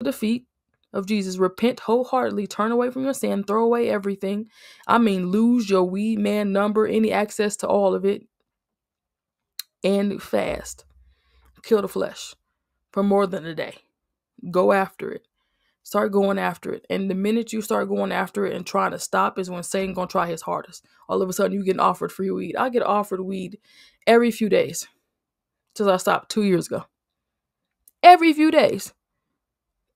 the feet of Jesus. Repent wholeheartedly, turn away from your sin, throw away everything. I mean, lose your weed man number, any access to all of it, and fast. Kill the flesh for more than a day. Go after it. Start going after it. And the minute you start going after it and trying to stop is when Satan gonna try his hardest. All of a sudden you get offered free weed. I get offered weed every few days. Till I stopped two years ago. Every few days.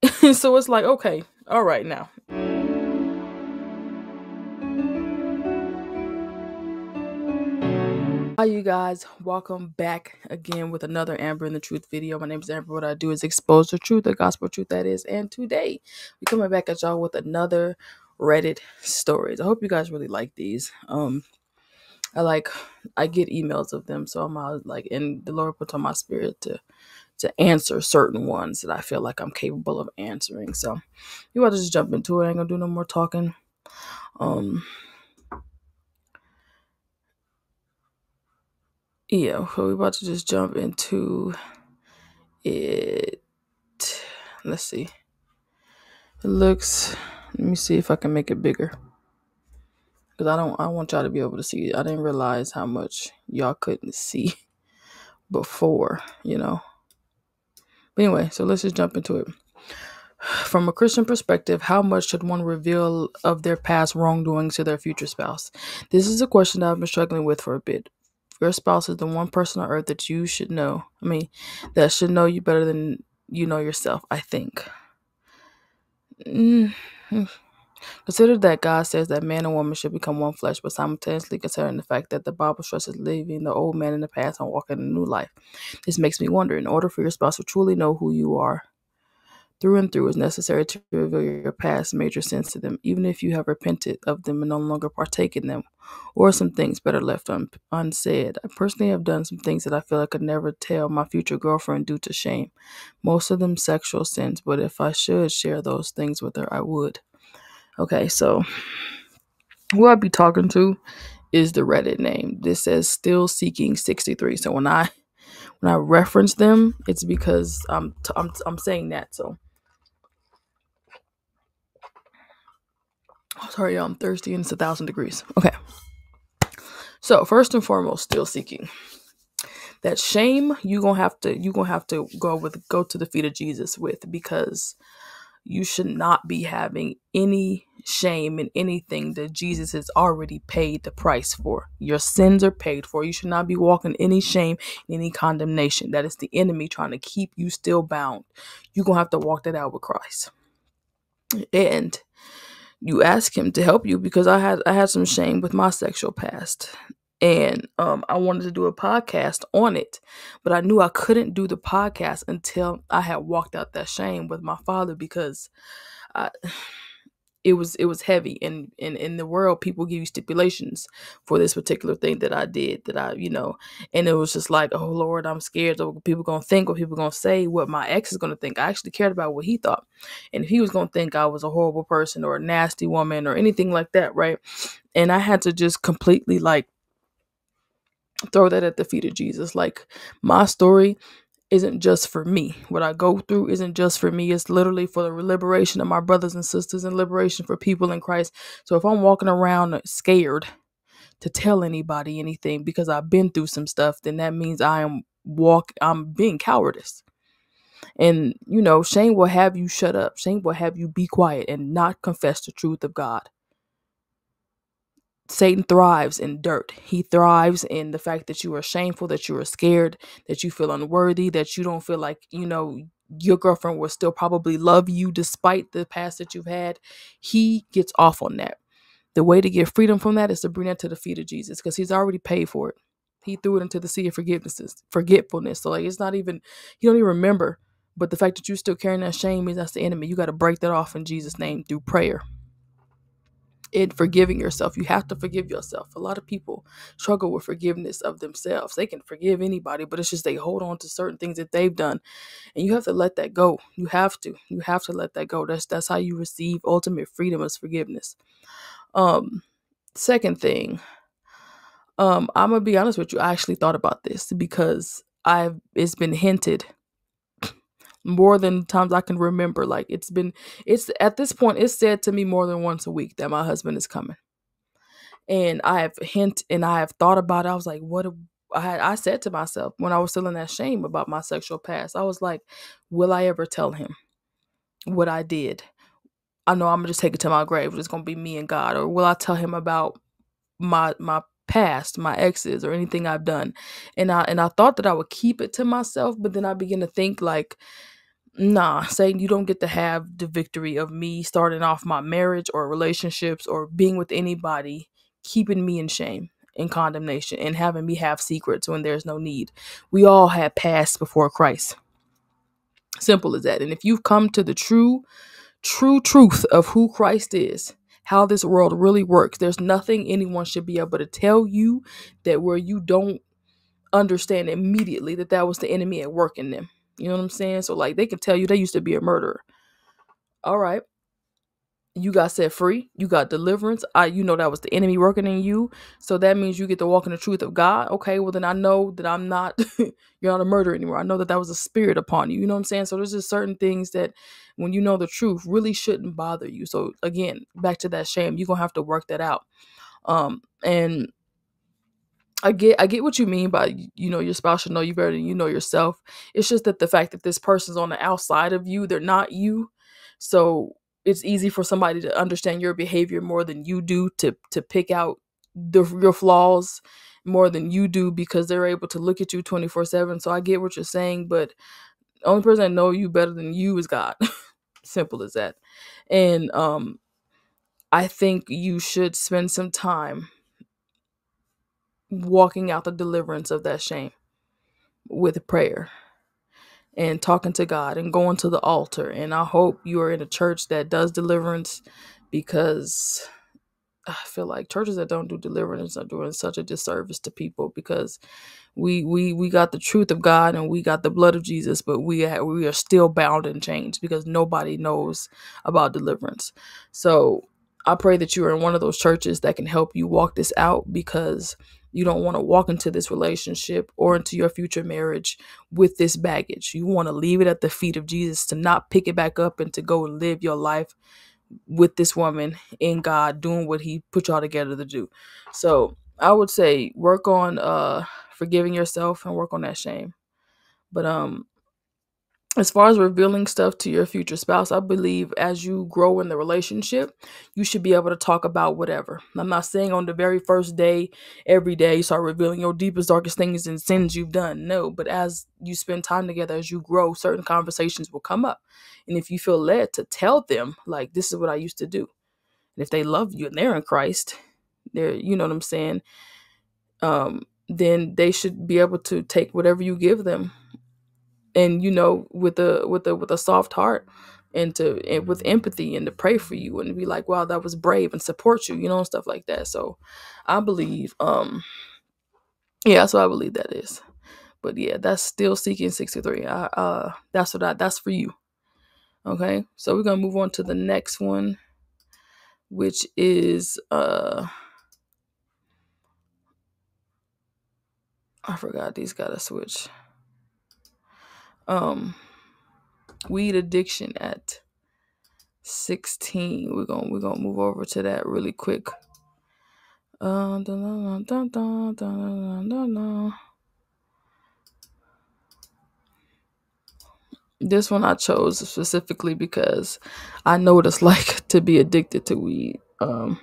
so it's like, okay, all right now. Hi you guys, welcome back again with another Amber in the Truth video. My name is Amber. What I do is expose the truth, the gospel truth that is. And today we're coming back at y'all with another Reddit stories. I hope you guys really like these. Um I like I get emails of them, so I'm uh, like and the Lord put on my spirit to to answer certain ones that I feel like I'm capable of answering. So you want to just jump into it. I ain't gonna do no more talking. Um Yeah, so we're about to just jump into it. Let's see. It looks let me see if I can make it bigger. Cause I don't I want y'all to be able to see. I didn't realize how much y'all couldn't see before, you know. But anyway, so let's just jump into it. From a Christian perspective, how much should one reveal of their past wrongdoings to their future spouse? This is a question that I've been struggling with for a bit. Your spouse is the one person on earth that you should know. I mean, that should know you better than you know yourself, I think. Mm, hmm. Consider that God says that man and woman should become one flesh, but simultaneously considering the fact that the Bible stresses leaving the old man in the past and walking a new life. This makes me wonder in order for your spouse to truly know who you are, through and through it is necessary to reveal your past major sins to them, even if you have repented of them and no longer partake in them, or some things better left un- unsaid. I personally have done some things that I feel I could never tell my future girlfriend due to shame, most of them sexual sins, but if I should share those things with her, I would. Okay, so who i would be talking to is the Reddit name. This says still seeking 63. So when I when I reference them, it's because I'm t- I'm t- I'm saying that. So oh, sorry, y'all, I'm thirsty and it's a thousand degrees. Okay. So first and foremost, still seeking that shame. You gonna have to you gonna have to go with go to the feet of Jesus with because you should not be having any shame in anything that Jesus has already paid the price for. Your sins are paid for. You should not be walking any shame, any condemnation. That is the enemy trying to keep you still bound. You're going to have to walk that out with Christ. And you ask him to help you because I had I had some shame with my sexual past and um, I wanted to do a podcast on it, but I knew I couldn't do the podcast until I had walked out that shame with my father because I, it was it was heavy and in in the world people give you stipulations for this particular thing that I did that I you know and it was just like oh Lord I'm scared of what people gonna think what people gonna say what my ex is gonna think I actually cared about what he thought and if he was gonna think I was a horrible person or a nasty woman or anything like that right and I had to just completely like throw that at the feet of Jesus. Like my story isn't just for me. What I go through isn't just for me. It's literally for the liberation of my brothers and sisters and liberation for people in Christ. So if I'm walking around scared to tell anybody anything because I've been through some stuff, then that means I am walk I'm being cowardice. And you know, shame will have you shut up. Shame will have you be quiet and not confess the truth of God. Satan thrives in dirt. He thrives in the fact that you are shameful, that you are scared, that you feel unworthy, that you don't feel like, you know, your girlfriend will still probably love you despite the past that you've had. He gets off on that. The way to get freedom from that is to bring that to the feet of Jesus because he's already paid for it. He threw it into the sea of forgivenesses, forgetfulness. So like it's not even you don't even remember. But the fact that you're still carrying that shame means that's the enemy. You got to break that off in Jesus' name through prayer in forgiving yourself. You have to forgive yourself. A lot of people struggle with forgiveness of themselves. They can forgive anybody, but it's just they hold on to certain things that they've done. And you have to let that go. You have to. You have to let that go. That's that's how you receive ultimate freedom is forgiveness. Um second thing, um, I'm gonna be honest with you, I actually thought about this because I've it's been hinted more than times I can remember. Like it's been, it's at this point, it's said to me more than once a week that my husband is coming. And I have hint and I have thought about it. I was like, what? I I said to myself when I was still in that shame about my sexual past, I was like, will I ever tell him what I did? I know I'm gonna just take it to my grave. It's gonna be me and God. Or will I tell him about my my past, my exes, or anything I've done. And I and I thought that I would keep it to myself, but then I begin to think like nah, Satan, you don't get to have the victory of me starting off my marriage or relationships or being with anybody, keeping me in shame and condemnation and having me have secrets when there's no need. We all had passed before Christ. Simple as that. And if you've come to the true, true truth of who Christ is, how this world really works, there's nothing anyone should be able to tell you that where you don't understand immediately that that was the enemy at work in them. You know what I'm saying? So like they can tell you they used to be a murderer. All right. You got set free. You got deliverance. I you know that was the enemy working in you. So that means you get to walk in the truth of God. Okay, well then I know that I'm not you're not a murderer anymore. I know that that was a spirit upon you. You know what I'm saying? So there's just certain things that when you know the truth really shouldn't bother you. So again, back to that shame. You're going to have to work that out. Um and I get I get what you mean by you know your spouse should know you better than you know yourself. It's just that the fact that this person's on the outside of you, they're not you. So it's easy for somebody to understand your behavior more than you do to to pick out the, your flaws more than you do because they're able to look at you 24/7. So I get what you're saying, but the only person that know you better than you is God. Simple as that. And um I think you should spend some time walking out the deliverance of that shame with prayer and talking to God and going to the altar. And I hope you are in a church that does deliverance because I feel like churches that don't do deliverance are doing such a disservice to people because we we we got the truth of God and we got the blood of Jesus, but we ha- we are still bound and chained because nobody knows about deliverance. So I pray that you are in one of those churches that can help you walk this out because you don't want to walk into this relationship or into your future marriage with this baggage. You want to leave it at the feet of Jesus to not pick it back up and to go and live your life with this woman in God doing what he put y'all together to do. So, I would say work on uh forgiving yourself and work on that shame. But um as far as revealing stuff to your future spouse, I believe as you grow in the relationship, you should be able to talk about whatever. I'm not saying on the very first day, every day, you start revealing your deepest, darkest things and sins you've done. No, but as you spend time together, as you grow, certain conversations will come up. And if you feel led to tell them, like, this is what I used to do. And if they love you and they're in Christ, they're, you know what I'm saying? Um, then they should be able to take whatever you give them and you know with a with a with a soft heart and to and with mm-hmm. empathy and to pray for you and be like wow that was brave and support you you know and stuff like that so i believe um yeah that's what i believe that is but yeah that's still seeking 63 I, uh that's what i that's for you okay so we're gonna move on to the next one which is uh i forgot these gotta switch um weed addiction at 16 we're gonna we're gonna move over to that really quick this one i chose specifically because i know what it's like to be addicted to weed um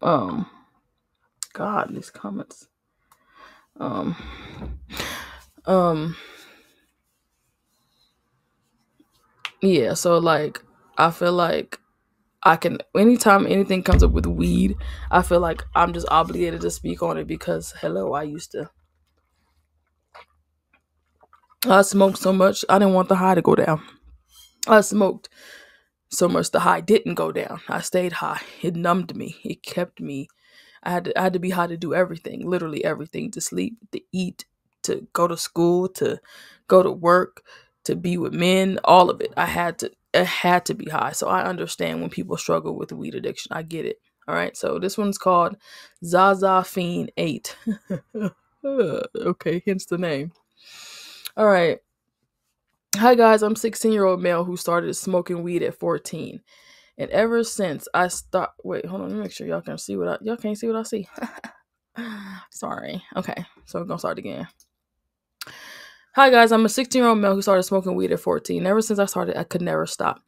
um god these comments um um Yeah, so like I feel like I can anytime anything comes up with weed, I feel like I'm just obligated to speak on it because hello, I used to I smoked so much I didn't want the high to go down. I smoked so much the high didn't go down. I stayed high. It numbed me. It kept me. I had to, I had to be high to do everything, literally everything, to sleep, to eat, to go to school, to go to work, to be with men, all of it. I had to it had to be high. So I understand when people struggle with weed addiction. I get it. All right. So this one's called Zaza Fiend 8. okay, hence the name. All right. Hi guys, I'm 16-year-old male who started smoking weed at 14. And ever since I stopped wait, hold on, let me make sure y'all can see what I y'all can't see what I see. Sorry. Okay, so we're gonna start again. Hi, guys. I'm a 16 year old male who started smoking weed at 14. Ever since I started, I could never stop.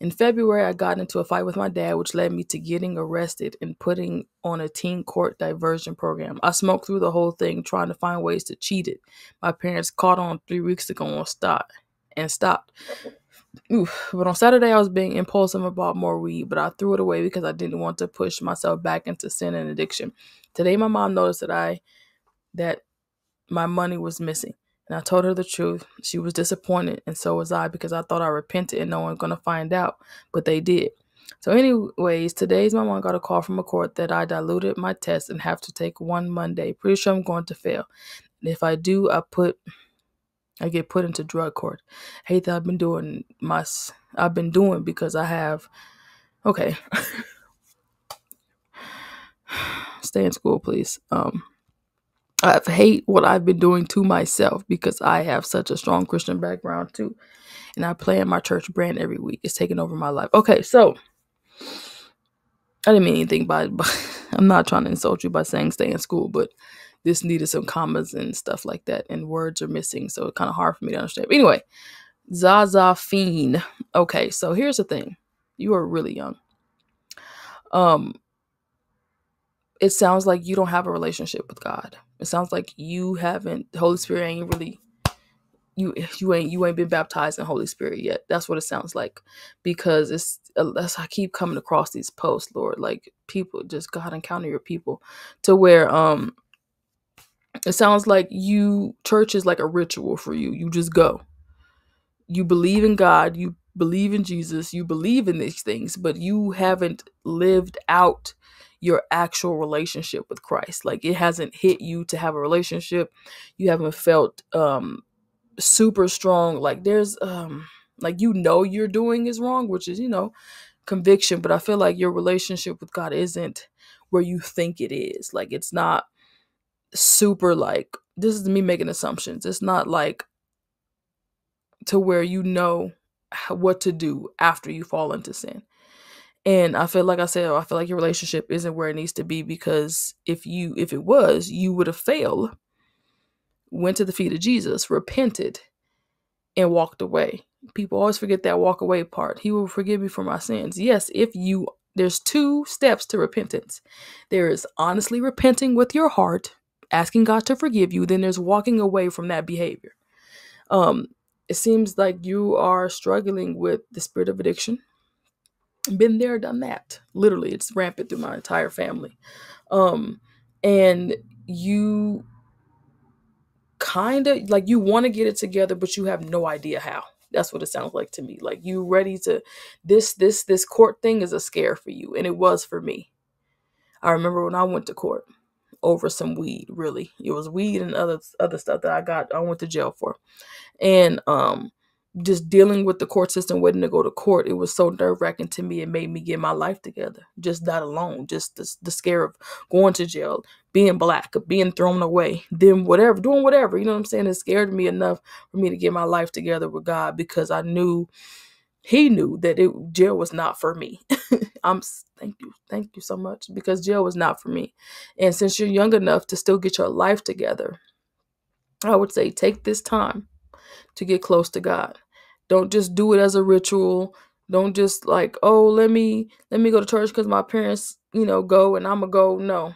In February, I got into a fight with my dad, which led me to getting arrested and putting on a teen court diversion program. I smoked through the whole thing, trying to find ways to cheat it. My parents caught on three weeks ago and stopped. And stopped. But on Saturday, I was being impulsive and bought more weed, but I threw it away because I didn't want to push myself back into sin and addiction. Today, my mom noticed that I that my money was missing. And I told her the truth. She was disappointed, and so was I because I thought I repented and no one's going to find out, but they did. So, anyways, today's my mom got a call from a court that I diluted my test and have to take one Monday. Pretty sure I'm going to fail. And if I do, I put I get put into drug court. Hate that I've been doing my I've been doing because I have okay. Stay in school, please. Um i hate what I've been doing to myself because I have such a strong Christian background too. And I play in my church brand every week. It's taking over my life. Okay, so I didn't mean anything by, by I'm not trying to insult you by saying stay in school, but this needed some commas and stuff like that. And words are missing, so it's kind of hard for me to understand. But anyway, Zaza Fiend. Okay, so here's the thing. You are really young. Um it sounds like you don't have a relationship with God it sounds like you haven't the Holy Spirit ain't really you you ain't you ain't been baptized in Holy Spirit yet. That's what it sounds like, because it's unless I keep coming across these posts, Lord. Like people, just God encounter your people to where um it sounds like you church is like a ritual for you. You just go. You believe in God. You believe in Jesus, you believe in these things, but you haven't lived out your actual relationship with Christ. Like it hasn't hit you to have a relationship. You haven't felt um super strong like there's um like you know you're doing is wrong, which is, you know, conviction, but I feel like your relationship with God isn't where you think it is. Like it's not super like this is me making assumptions. It's not like to where you know what to do after you fall into sin. And I feel like I said, I feel like your relationship isn't where it needs to be because if you if it was, you would have failed, went to the feet of Jesus, repented, and walked away. People always forget that walk away part. He will forgive me for my sins. Yes, if you there's two steps to repentance. There is honestly repenting with your heart, asking God to forgive you, then there's walking away from that behavior. Um it seems like you are struggling with the spirit of addiction. Been there, done that. Literally, it's rampant through my entire family. Um, and you kind of like you want to get it together, but you have no idea how. That's what it sounds like to me. Like you ready to this this this court thing is a scare for you, and it was for me. I remember when I went to court over some weed, really. It was weed and other other stuff that I got I went to jail for. And um just dealing with the court system, waiting to go to court, it was so nerve wracking to me. It made me get my life together. Just that alone, just the, the scare of going to jail, being black, being thrown away, then whatever, doing whatever. You know what I'm saying? It scared me enough for me to get my life together with God because I knew he knew that it, jail was not for me. I'm thank you, thank you so much because jail was not for me. And since you're young enough to still get your life together, I would say take this time to get close to God. Don't just do it as a ritual. Don't just like, oh, let me let me go to church because my parents, you know, go and I'ma go. No,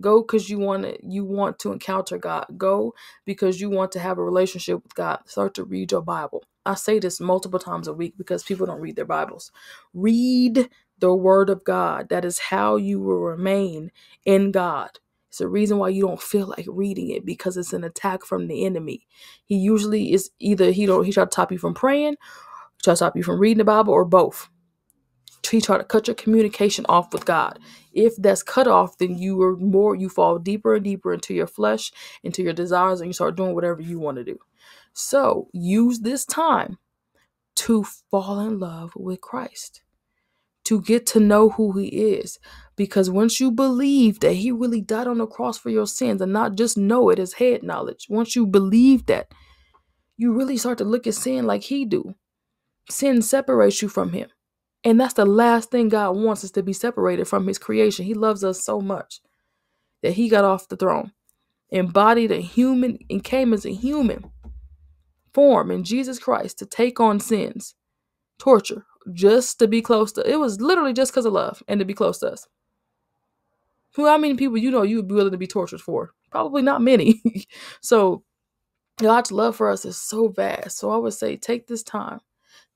go because you want to you want to encounter god go because you want to have a relationship with god start to read your bible I say this multiple times a week because people don't read their Bibles. Read the Word of God. That is how you will remain in God. It's the reason why you don't feel like reading it because it's an attack from the enemy. He usually is either he don't he try to stop you from praying, try to stop you from reading the Bible, or both. He try to cut your communication off with God. If that's cut off, then you are more you fall deeper and deeper into your flesh, into your desires, and you start doing whatever you want to do. So use this time to fall in love with Christ, to get to know who He is. Because once you believe that He really died on the cross for your sins and not just know it as head knowledge, once you believe that, you really start to look at sin like He do. Sin separates you from Him. And that's the last thing God wants is to be separated from His creation. He loves us so much that He got off the throne, embodied a human, and came as a human form in Jesus Christ to take on sins, torture, just to be close to. It was literally just because of love and to be close to us. Who? How many people you know you would be willing to be tortured for? Probably not many. so God's love for us is so vast. So I would say take this time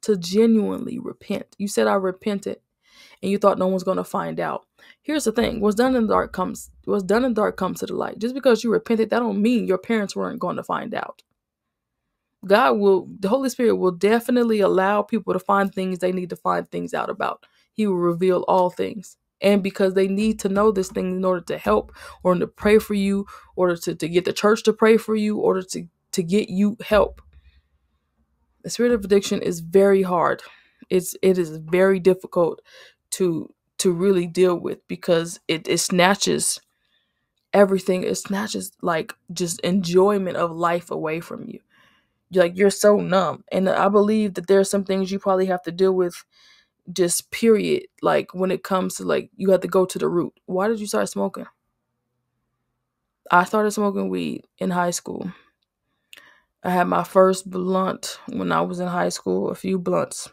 to genuinely repent. You said I repented and you thought no one's going to find out. Here's the thing, what's done in the dark comes what's done in the dark comes to the light. Just because you repented that don't mean your parents weren't going to find out. God will, the Holy Spirit will definitely allow people to find things they need to find things out about. He will reveal all things. And because they need to know this thing in order to help or to pray for you, or to, to get the church to pray for you, or to, to get you help. The spirit of addiction is very hard. It's it is very difficult to to really deal with because it, it snatches everything. It snatches like just enjoyment of life away from you like you're so numb. And I believe that there are some things you probably have to deal with just period. Like when it comes to like you have to go to the root. Why did you start smoking? I started smoking weed in high school. I had my first blunt when I was in high school, a few blunts.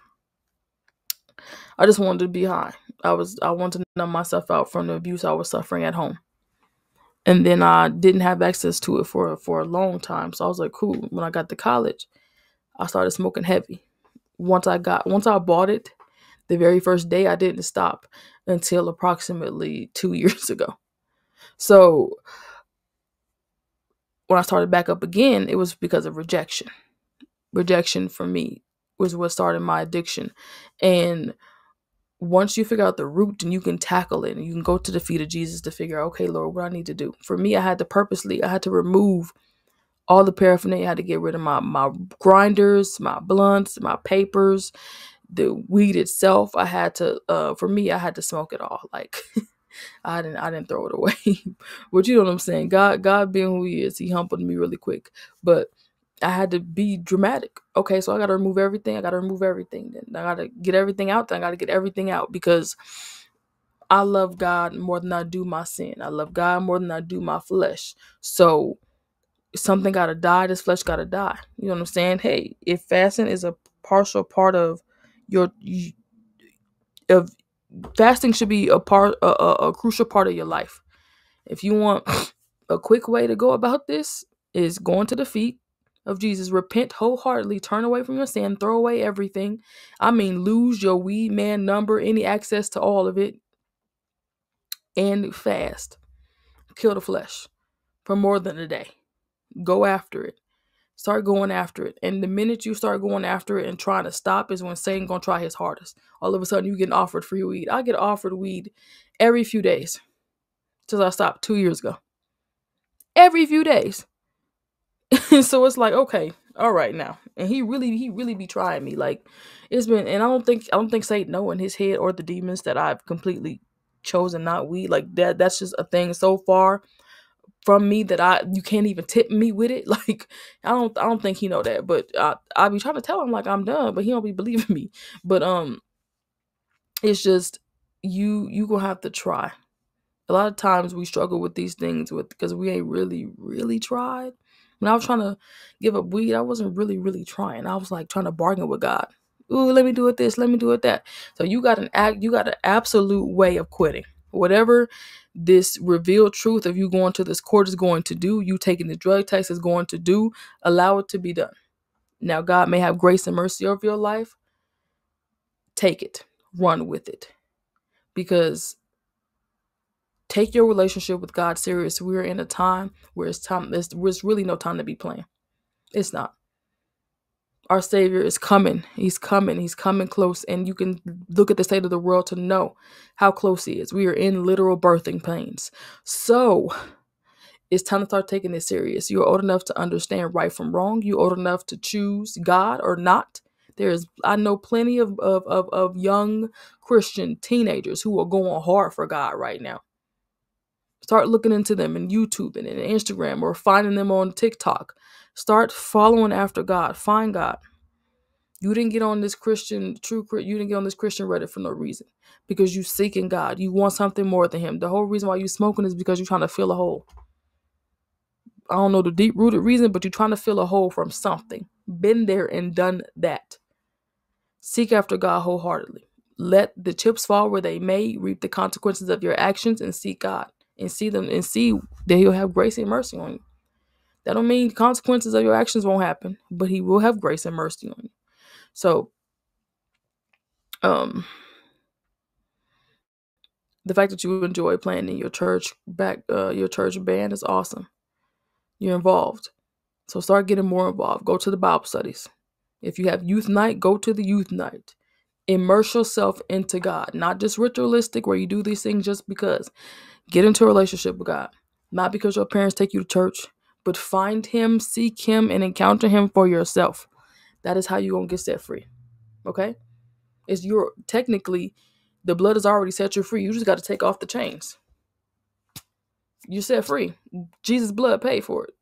I just wanted to be high. I was I wanted to numb myself out from the abuse I was suffering at home and then I didn't have access to it for for a long time. So I was like, cool. When I got to college, I started smoking heavy. Once I got once I bought it, the very first day I didn't stop until approximately 2 years ago. So when I started back up again, it was because of rejection. Rejection for me was what started my addiction and once you figure out the root, then you can tackle it and you can go to the feet of Jesus to figure out, okay, Lord, what I need to do. For me, I had to purposely, I had to remove all the paraphernalia. I had to get rid of my my grinders, my blunts, my papers, the weed itself. I had to, uh, for me, I had to smoke it all. Like I didn't, I didn't throw it away. but you know what I'm saying? God, God being who He is, He humbled me really quick. But I had to be dramatic. Okay, so I got to remove everything. I got to remove everything. Then I got to get everything out. Then I got to get everything out because I love God more than I do my sin. I love God more than I do my flesh. So something got to die. This flesh got to die. You know what I'm saying? Hey, if fasting is a partial part of your of fasting should be a part a, a, a crucial part of your life. If you want a quick way to go about this is going to the feet of Jesus. Repent wholeheartedly, turn away from your sin, throw away everything. I mean, lose your weed man number, any access to all of it, and fast. Kill the flesh for more than a day. Go after it. Start going after it. And the minute you start going after it and trying to stop is when Satan gonna try his hardest. All of a sudden you get offered free weed. I get offered weed every few days. Since I stopped two years ago. Every few days. so it's like, okay, all right now. And he really, he really be trying me. Like it's been, and I don't think, I don't think say no in his head or the demons that I've completely chosen not we like that. That's just a thing so far from me that I you can't even tip me with it. Like I don't, I don't think he know that. But I, I be trying to tell him like I'm done, but he don't be believing me. But um, it's just you, you gonna have to try. A lot of times we struggle with these things with because we ain't really, really tried when I was trying to give up weed, I wasn't really, really trying. I was like trying to bargain with God. Ooh, let me do it this, let me do it that. So you got an act, you got an absolute way of quitting. Whatever this revealed truth of you going to this court is going to do, you taking the drug test is going to do, allow it to be done. Now, God may have grace and mercy over your life. Take it, run with it. Because Take your relationship with God serious. We're in a time where it's time there's really no time to be playing. It's not. Our Savior is coming. He's coming. He's coming close. And you can look at the state of the world to know how close He is. We are in literal birthing pains. So it's time to start taking this serious. You're old enough to understand right from wrong. You're old enough to choose God or not. There's I know plenty of of of, of young Christian teenagers who are going hard for God right now. Start looking into them in YouTube and in Instagram or finding them on TikTok. Start following after God. Find God. You didn't get on this Christian true you didn't get on this Christian Reddit for no reason because you seeking God. You want something more than him. The whole reason why you smoking is because you're trying to fill a hole. I don't know the deep rooted reason, but you're trying to fill a hole from something. Been there and done that. Seek after God wholeheartedly. Let the chips fall where they may, reap the consequences of your actions, and seek God and see them and see that he'll have grace and mercy on you. That don't mean consequences of your actions won't happen, but he will have grace and mercy on you. So um the fact that you enjoy playing in your church back uh, your church band is awesome. You're involved. So start getting more involved. Go to the Bible studies. If you have youth night, go to the youth night. Immerse yourself into God, not just ritualistic where you do these things just because. Get into a relationship with God, not because your parents take you to church, but find Him, seek Him, and encounter Him for yourself. That is how you're going to get set free. Okay? It's your technically, the blood has already set you free. You just got to take off the chains. You're set free. Jesus' blood paid for it.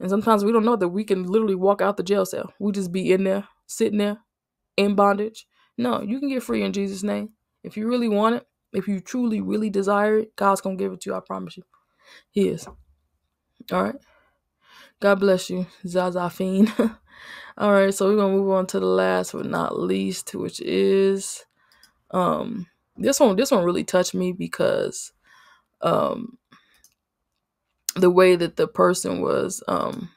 And sometimes we don't know that we can literally walk out the jail cell. We just be in there, sitting there, in bondage. No, you can get free in Jesus' name. If you really want it, if you truly, really desire it, God's going to give it to you. I promise you. He is. All right. God bless you, Zaza Fiend. All right. So we're going to move on to the last but not least, which is um this one this one really touched me because um the way that the person was um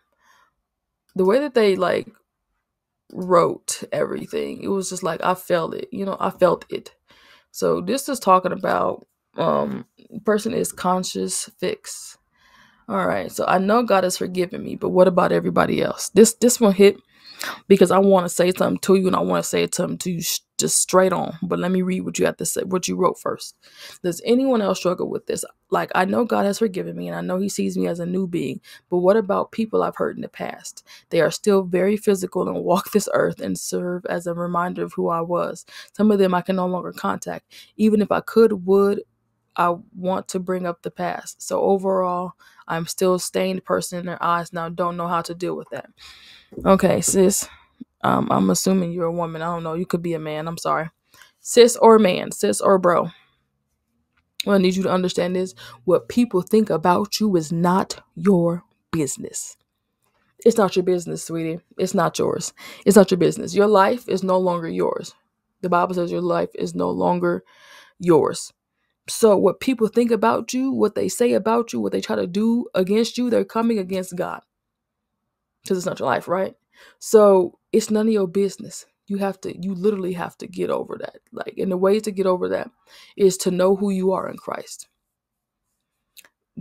the way that they like wrote everything it was just like i felt it you know i felt it so this is talking about um person is conscious fix. All right. So I know God has forgiven me, but what about everybody else? This this one hit because I want to say something to you and I want to say something to you just straight on. But let me read what you have to say, what you wrote first. Does anyone else struggle with this? Like, I know God has forgiven me and I know He sees me as a new being, but what about people I've hurt in the past? They are still very physical and walk this earth and serve as a reminder of who I was. Some of them I can no longer contact. Even if I could, would, I want to bring up the past. So overall, I'm still a stained person in their eyes now. don't know how to deal with that. Okay, sis. Um, I'm assuming you're a woman. I don't know. You could be a man. I'm sorry. Cis or man, cis or bro. What I need you to understand is what people think about you is not your business. It's not your business, sweetie. It's not yours. It's not your business. Your life is no longer yours. The Bible says your life is no longer yours. So, what people think about you, what they say about you, what they try to do against you, they're coming against God. Because it's not your life, right? So it's none of your business. You have to, you literally have to get over that. Like, and the way to get over that is to know who you are in Christ.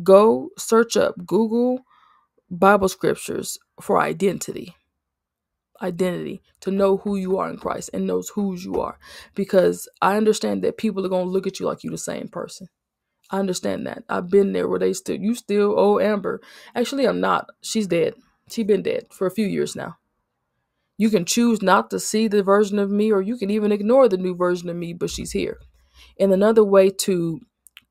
Go search up Google Bible scriptures for identity. Identity to know who you are in Christ and knows whose you are. Because I understand that people are going to look at you like you're the same person. I understand that. I've been there where they still, you still, oh, Amber. Actually, I'm not. She's dead. She's been dead for a few years now. You can choose not to see the version of me, or you can even ignore the new version of me, but she's here. And another way to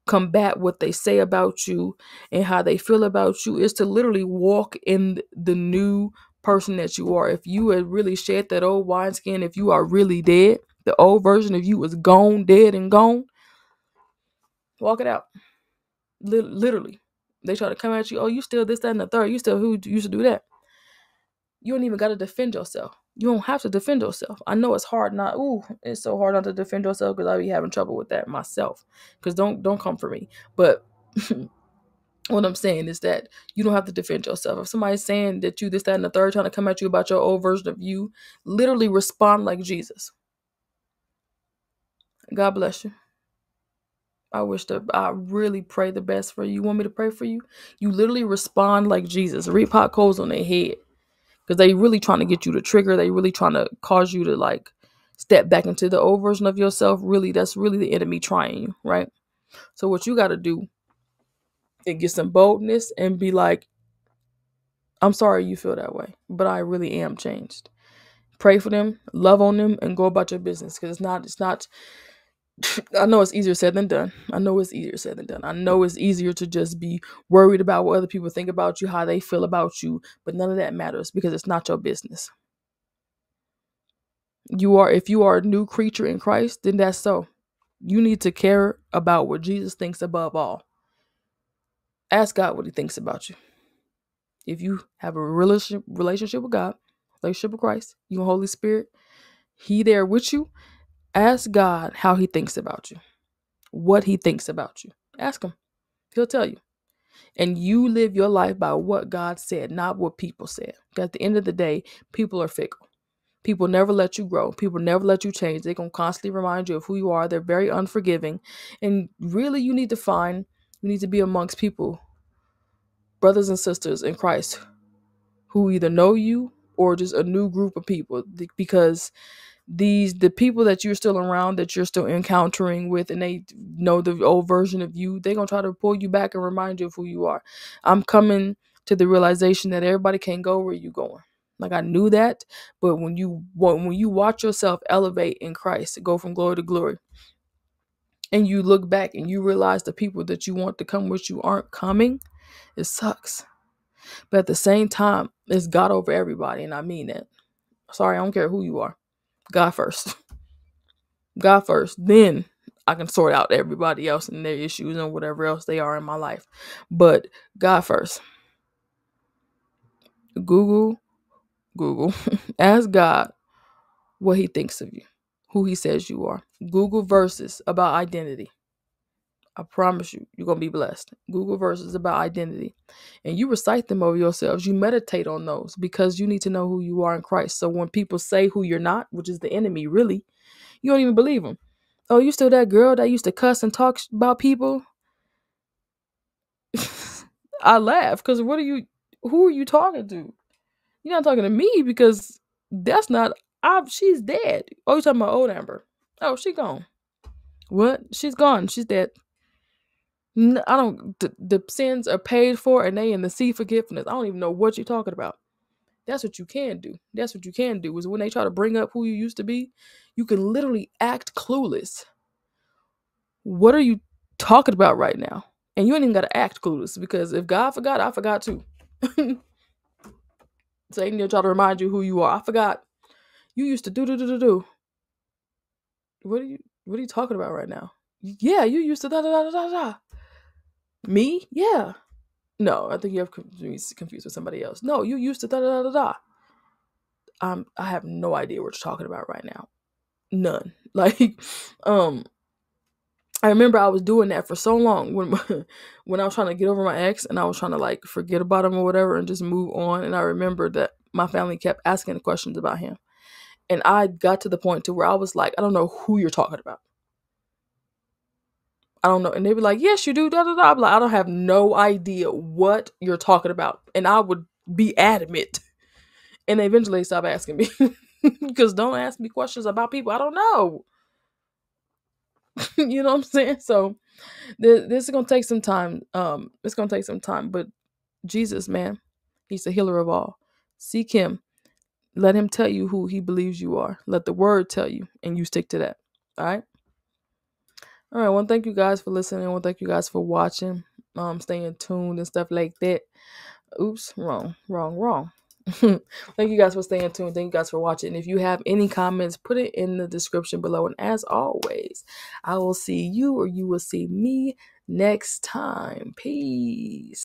combat what they say about you and how they feel about you is to literally walk in the new person that you are. If you had really shed that old wineskin, if you are really dead, the old version of you is gone, dead, and gone, walk it out. literally. They try to come at you, oh, you still this, that, and the third. You still who you should do that you don't even got to defend yourself. You don't have to defend yourself. I know it's hard not. Ooh, it's so hard not to defend yourself because I be having trouble with that myself. Because don't don't come for me. But what I'm saying is that you don't have to defend yourself. If somebody's saying that you this that and the third trying to come at you about your old version of you, literally respond like Jesus. God bless you. I wish that I really pray the best for you. You want me to pray for you? You literally respond like Jesus. Repot pot coals on their head because they really trying to get you to trigger they really trying to cause you to like step back into the old version of yourself really that's really the enemy trying you right so what you got to do is get some boldness and be like i'm sorry you feel that way but i really am changed pray for them love on them and go about your business because it's not it's not I know it's easier said than done. I know it's easier said than done. I know it's easier to just be worried about what other people think about you, how they feel about you, but none of that matters because it's not your business. You are if you are a new creature in Christ, then that's so. You need to care about what Jesus thinks above all. Ask God what he thinks about you. If you have a relationship relationship with God, relationship with Christ, you and Holy Spirit, he there with you Ask God how He thinks about you, what He thinks about you. Ask Him, He'll tell you. And you live your life by what God said, not what people said. Because at the end of the day, people are fickle. People never let you grow. People never let you change. They're going to constantly remind you of who you are. They're very unforgiving. And really, you need to find, you need to be amongst people, brothers and sisters in Christ, who either know you or just a new group of people because these the people that you're still around that you're still encountering with and they know the old version of you they're going to try to pull you back and remind you of who you are i'm coming to the realization that everybody can't go where you're going like i knew that but when you when you watch yourself elevate in christ go from glory to glory and you look back and you realize the people that you want to come with you aren't coming it sucks but at the same time it's god over everybody and i mean that sorry i don't care who you are God first. God first. Then I can sort out everybody else and their issues and whatever else they are in my life. But God first. Google, Google, ask God what He thinks of you, who He says you are. Google verses about identity. I promise you, you're going to be blessed. Google verses about identity. And you recite them over yourselves. You meditate on those because you need to know who you are in Christ. So when people say who you're not, which is the enemy, really, you don't even believe them. Oh, you still that girl that used to cuss and talk about people? I laugh because what are you, who are you talking to? You're not talking to me because that's not, I, she's dead. Oh, you talking about old Amber. Oh, she gone. What? She's gone. She's dead. I don't. The, the sins are paid for, and they in the sea forgiveness. I don't even know what you're talking about. That's what you can do. That's what you can do. Is when they try to bring up who you used to be, you can literally act clueless. What are you talking about right now? And you ain't even gotta act clueless because if God forgot, I forgot too. Satan will try to remind you who you are. I forgot. You used to do do do do do. What are you what are you talking about right now? Yeah, you used to da da da da da. Me? Yeah. No, I think you have confused with somebody else. No, you used to da da da da. Um, I have no idea what you're talking about right now. None. Like, um, I remember I was doing that for so long when when I was trying to get over my ex and I was trying to like forget about him or whatever and just move on. And I remember that my family kept asking questions about him, and I got to the point to where I was like, I don't know who you're talking about. I don't know. And they'd be like, yes, you do. Da, da, da. I'm like, I don't have no idea what you're talking about. And I would be adamant. And they eventually stop asking me because don't ask me questions about people I don't know. you know what I'm saying? So th- this is going to take some time. Um, It's going to take some time. But Jesus, man, he's the healer of all. Seek him. Let him tell you who he believes you are. Let the word tell you, and you stick to that. All right? All right. Well, thank you guys for listening. Well, thank you guys for watching. Um, staying tuned and stuff like that. Oops, wrong, wrong, wrong. thank you guys for staying tuned. Thank you guys for watching. And if you have any comments, put it in the description below. And as always, I will see you or you will see me next time. Peace.